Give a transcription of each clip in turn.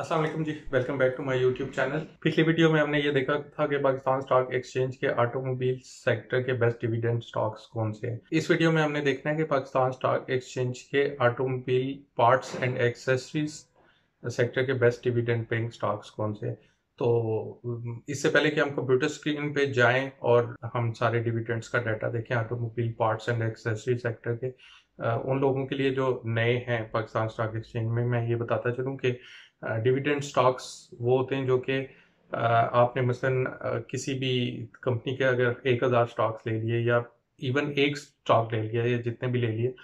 Aslam ji welcome back to my YouTube channel पिछली video में हमने ये देखा था कि पाकिस्तान स्टॉक एक्सचेंज के ऑटोमोबाइल सेक्टर के बेस्ट डिविडेंड स्टॉक्स कौन से हैं इस वीडियो में हमने देखना है कि पाकिस्तान स्टॉक एक्सचेंज के automobile parts and accessories sector के बेस्ट डिविडेंड पेइंग स्टॉक्स कौन से हैं तो इससे पहले कि हम कंप्यूटर स्क्रीन पे जाएं और हम सारे डिविडेंड्स का डाटा देखें automobile parts and accessory sector के उन लोगों के लिए जो नए हैं पाकिस्तान स्टॉक एक्सचेंज में मैं ये बताता चलूँ कि डिविडेंड स्टॉक्स वो होते हैं जो कि आपने मसलन किसी भी कंपनी के अगर एक हज़ार स्टॉक्स ले लिए या इवन एक स्टॉक ले लिया या जितने भी ले लिए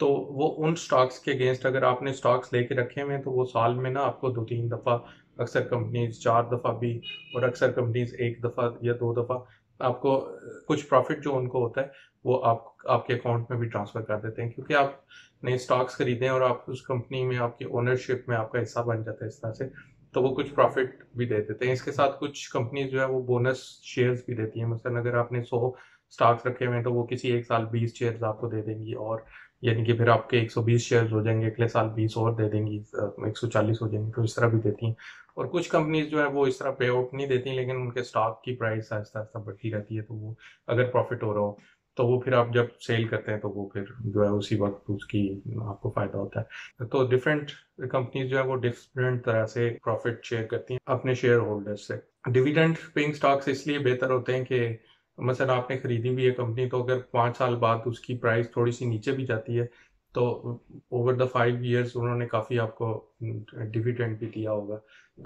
तो वो उन स्टॉक्स के अगेंस्ट अगर आपने स्टॉक्स लेके रखे हुए हैं तो वो साल में ना आपको दो तीन दफ़ा अक्सर कंपनीज चार दफ़ा भी और अक्सर कंपनीज एक दफ़ा या दो दफ़ा आपको कुछ प्रॉफिट जो उनको होता है वो आप आपके अकाउंट में भी ट्रांसफ़र कर देते हैं क्योंकि आप नए स्टॉक्स खरीदे हैं और आप उस कंपनी में आपकी ओनरशिप में आपका हिस्सा बन जाता है इस तरह से तो वो कुछ प्रॉफिट भी दे देते हैं इसके साथ कुछ कंपनीज जो है वो बोनस शेयर्स भी देती हैं मसलन मतलब अगर आपने सौ स्टॉक्स रखे हुए हैं तो वो किसी एक साल बीस शेयर्स आपको दे देंगी और यानी कि फिर आपके 120 शेयर्स हो जाएंगे अगले साल 20 और दे देंगी 140 हो जाएंगे तो इस तरह भी देती हैं और कुछ कंपनीज जो है वो इस तरह पे आउट नहीं देती लेकिन उनके स्टॉक की प्राइस आहिस्ता आहिस्ता बढ़ती रहती है तो वो अगर प्रॉफिट हो रहा हो तो वो फिर आप जब सेल करते हैं तो वो फिर जो है उसी वक्त उसकी आपको फायदा होता है तो डिफरेंट कंपनीज जो है वो डिफरेंट तरह से प्रॉफिट शेयर करती हैं अपने शेयर होल्डर्स से डिविडेंड पेइंग स्टॉक्स इसलिए बेहतर होते हैं कि मसलन आपने ख़रीदी हुई है कंपनी तो अगर पाँच साल बाद उसकी प्राइस थोड़ी सी नीचे भी जाती है तो ओवर द फाइव ईयर्स उन्होंने काफ़ी आपको डिविडेंड भी दिया होगा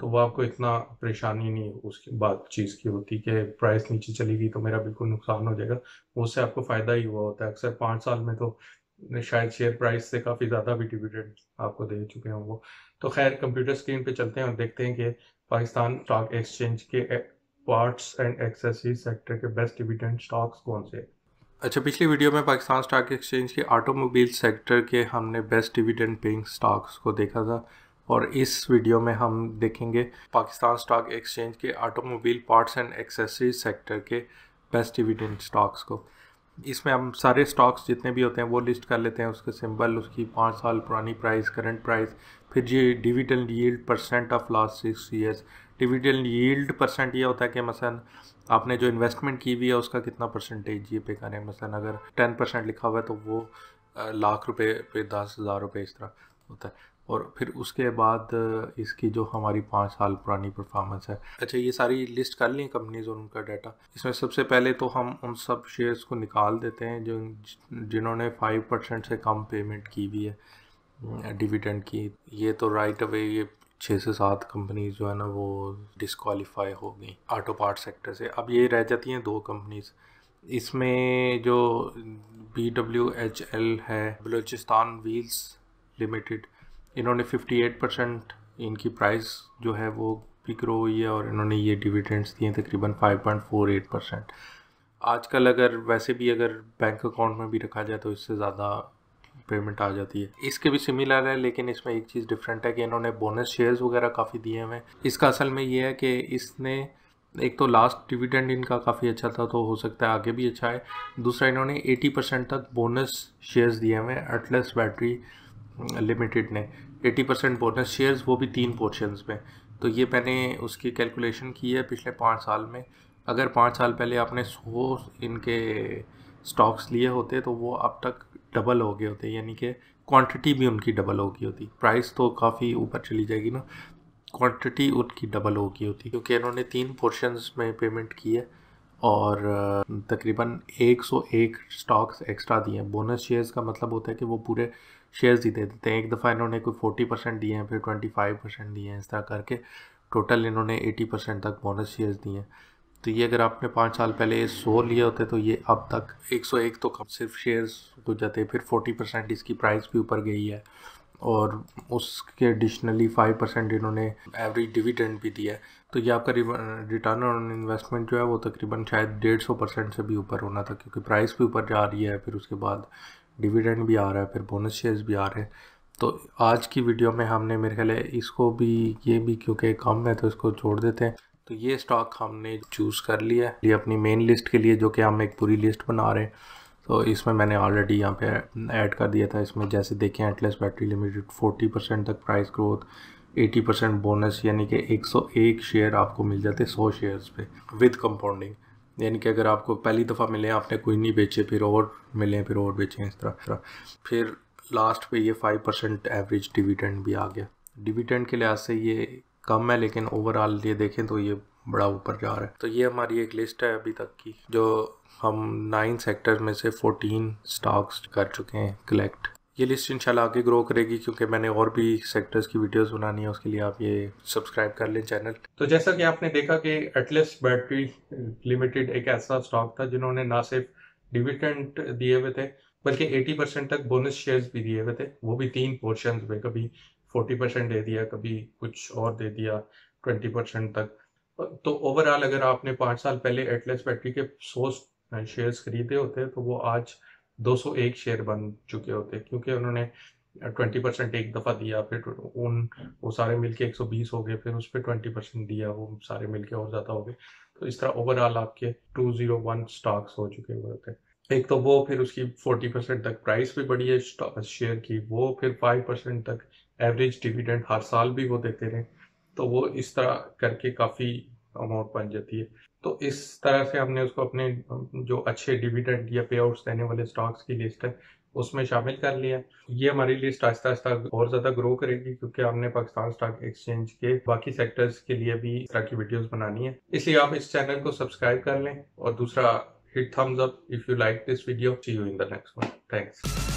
तो वो आपको इतना परेशानी नहीं उसके बाद चीज़ की होती कि प्राइस नीचे चली गई तो मेरा बिल्कुल नुकसान हो जाएगा उससे आपको फ़ायदा ही हुआ होता है अक्सर पाँच साल में तो शायद शेयर प्राइस से काफ़ी ज़्यादा भी डिविडेंड आपको दे चुके हैं वो तो खैर कंप्यूटर स्क्रीन पे चलते हैं और देखते हैं कि पाकिस्तान स्टॉक एक्सचेंज के पार्ट्स एंड एक्सेसरीज सेक्टर के बेस्ट डिविडेंड स्टॉक्स कौन से हैं अच्छा पिछली वीडियो में पाकिस्तान स्टॉक एक्सचेंज के ऑटोमोबाइल सेक्टर के हमने बेस्ट डिविडेंड पेइंग स्टॉक्स को देखा था और इस वीडियो में हम देखेंगे पाकिस्तान स्टॉक एक्सचेंज के automobile parts and accessories sector के बेस्ट डिविडेंड स्टॉक्स को इसमें हम सारे स्टॉक्स जितने भी होते हैं वो लिस्ट कर लेते हैं उसके सिंबल उसकी पाँच साल पुरानी प्राइस करंट प्राइस फिर ये dividend yield percent of last six years dividend yield percent ये होता है कि मसलन आपने जो इन्वेस्टमेंट की हुई है उसका कितना परसेंटेज ये पे करें मसलन अगर टेन परसेंट लिखा हुआ है तो वो लाख रुपए पे दस हज़ार रुपये इस तरह होता है और फिर उसके बाद इसकी जो हमारी पाँच साल पुरानी परफॉर्मेंस है अच्छा ये सारी लिस्ट कर ली कंपनीज और उनका डाटा इसमें सबसे पहले तो हम उन सब शेयर्स को निकाल देते हैं जो जिन्होंने फाइव परसेंट से कम पेमेंट की हुई है डिविडेंड की ये तो राइट अवे ये छः से सात कंपनीज जो है ना वो डिसक्वालीफाई हो गई ऑटो पार्ट सेक्टर से अब ये रह जाती हैं दो कंपनीज इसमें जो बी डब्ल्यू एच एल है बलूचिस्तान व्हील्स लिमिटेड इन्होंने 58 परसेंट इनकी प्राइस जो है वो भी ग्रो हुई है और इन्होंने ये डिविडेंड्स दिए तकरीबन 5.48 परसेंट आजकल अगर वैसे भी अगर बैंक अकाउंट में भी रखा जाए तो इससे ज़्यादा पेमेंट आ जाती है इसके भी सिमिलर है लेकिन इसमें एक चीज़ डिफरेंट है कि इन्होंने बोनस शेयर्स वगैरह काफ़ी दिए हुए हैं इसका असल में ये है कि इसने एक तो लास्ट डिविडेंड इनका काफ़ी अच्छा था तो हो सकता है आगे भी अच्छा है दूसरा इन्होंने 80 परसेंट तक बोनस शेयर्स दिए हुए हैं बैटरी लिमिटेड ने 80 परसेंट बोनस शेयर्स वो भी तीन पोर्शंस में तो ये मैंने उसकी कैलकुलेशन की है पिछले पाँच साल में अगर पाँच साल पहले आपने सौ इनके स्टॉक्स लिए होते तो वो अब तक डबल हो गए होते यानी कि क्वांटिटी भी उनकी डबल हो गई होती प्राइस तो काफ़ी ऊपर चली जाएगी ना क्वांटिटी उनकी डबल हो गई होती क्योंकि इन्होंने तीन पोर्शंस में पेमेंट की है और तकरीबन 101 स्टॉक्स एक्स्ट्रा दिए हैं बोनस शेयर्स का मतलब होता है कि वो पूरे शेयर्स ही दे देते हैं एक दफ़ा इन्होंने कोई 40 परसेंट दिए हैं फिर 25 परसेंट दिए हैं इस तरह करके टोटल इन्होंने 80 परसेंट तक बोनस शेयर्स दिए हैं तो ये अगर आपने पाँच साल पहले सौ लिए होते तो ये अब तक 101 तो कम सिर्फ शेयर्स हो तो जाते फिर 40 परसेंट इसकी प्राइस भी ऊपर गई है और उसके एडिशनली फाइव परसेंट इन्होंने एवरेज डिविडेंड भी दिया है तो ये आपका रिटर्न ऑन इन्वेस्टमेंट जो है वो तकरीबन शायद डेढ़ सौ परसेंट से भी ऊपर होना था क्योंकि प्राइस भी ऊपर जा रही है फिर उसके बाद डिविडेंड भी आ रहा है फिर बोनस शेयर्स भी आ रहे हैं तो आज की वीडियो में हमने मेरे ख्याल इसको भी ये भी क्योंकि कम है तो इसको छोड़ देते हैं तो ये स्टॉक हमने चूज़ कर लिया है ये अपनी मेन लिस्ट के लिए जो कि हम एक पूरी लिस्ट बना रहे हैं तो इसमें मैंने ऑलरेडी यहाँ पे ऐड कर दिया था इसमें जैसे देखें एटलेस बैटरी लिमिटेड 40 परसेंट तक प्राइस ग्रोथ 80 परसेंट बोनस यानी कि 101 शेयर आपको मिल जाते 100 शेयर्स पे विद कंपाउंडिंग यानी कि अगर आपको पहली दफ़ा मिले आपने कोई नहीं बेचे फिर और मिले फिर और बेचें इस तरह तरह फिर लास्ट पर ये फाइव परसेंट एवरेज डिविडेंड भी आ गया डिविडेंड के लिहाज से ये कम है लेकिन ओवरऑल ये देखें तो ये बड़ा ऊपर जा रहा है तो ये हमारी एक लिस्ट है अभी तक की जो हम नाइन सेक्टर में से फोर्टीन स्टॉक्स कर चुके हैं कलेक्ट ये लिस्ट इंशाल्लाह आगे ग्रो करेगी क्योंकि मैंने और भी सेक्टर्स की वीडियोस बनानी है उसके लिए आप ये सब्सक्राइब कर लें चैनल तो जैसा कि आपने देखा कि एटलेस बैटरी लिमिटेड एक ऐसा स्टॉक था जिन्होंने ना सिर्फ डिविडेंड दिए हुए थे बल्कि 80 परसेंट तक बोनस शेयर्स भी दिए हुए थे वो भी तीन पोर्शन में कभी फोर्टी परसेंट दे दिया कभी कुछ और दे दिया ट्वेंटी परसेंट तक तो ओवरऑल अगर आपने पाँच साल पहले एटलेस बैटरी के सौ शेयर्स खरीदे होते तो वो आज 201 शेयर बन चुके होते क्योंकि उन्होंने 20 परसेंट एक दफ़ा दिया फिर उन वो सारे मिलके 120 हो गए फिर उस पर ट्वेंटी परसेंट दिया वो सारे मिलके और ज़्यादा हो गए तो इस तरह ओवरऑल आपके 201 स्टॉक्स हो चुके हुए होते एक तो वो फिर उसकी 40 परसेंट तक प्राइस भी बढ़ी है शेयर की वो फिर 5 परसेंट तक एवरेज डिविडेंड हर साल भी वो देते रहे तो वो इस तरह करके काफ़ी अमाउंट बन जाती है तो इस तरह से हमने उसको अपने जो अच्छे डिविडेंड या पे आउट देने वाले स्टॉक्स की लिस्ट है उसमें शामिल कर लिया ये हमारी लिस्ट आहिस्ता आहिस्ता और ज़्यादा ग्रो करेगी क्योंकि हमने पाकिस्तान स्टॉक एक्सचेंज के बाकी सेक्टर्स के लिए भी इस तरह की वीडियोस बनानी है इसलिए आप इस चैनल को सब्सक्राइब कर लें और दूसरा hit thumbs up if you like this video see you in the next one thanks